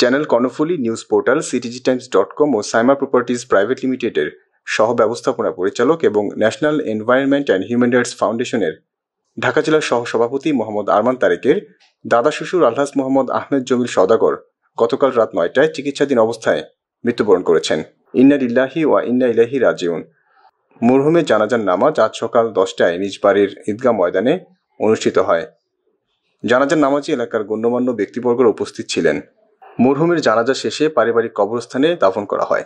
channel Karnaphuli news portal CTG times dot com ও Saima properties private লিমিটেডের সহ ব্যবস্থাপনা পরিচালক এবং national environment and human rights ফাউন্ডেশনের ঢাকা জেলার সহসভাপতি মোহাম্মদ আরমান তারেকের দাদা শ্বশুর আলহাস মোহাম্মদ আহমেদ জমিল সদাগর গতকাল রাত নয়টায় চিকিৎসাধীন অবস্থায় মৃত্যুবরণ করেছেন ইন্না ইল্লাহি ওয়া ইন্না ইলাহি রাজিউন মরহুমে জানাজার নামাজ আজ সকাল দশটায় নিজ বাড়ির ঈদগাহ ময়দানে অনুষ্ঠিত হয় জানাজার নামাজি এলাকার গণ্যমান্য ব্যক্তিবর্গরা উপস্থিত ছিলেন মরহুমের জানাজা শেষে পারিবারিক কবরস্থানে দাফন করা হয়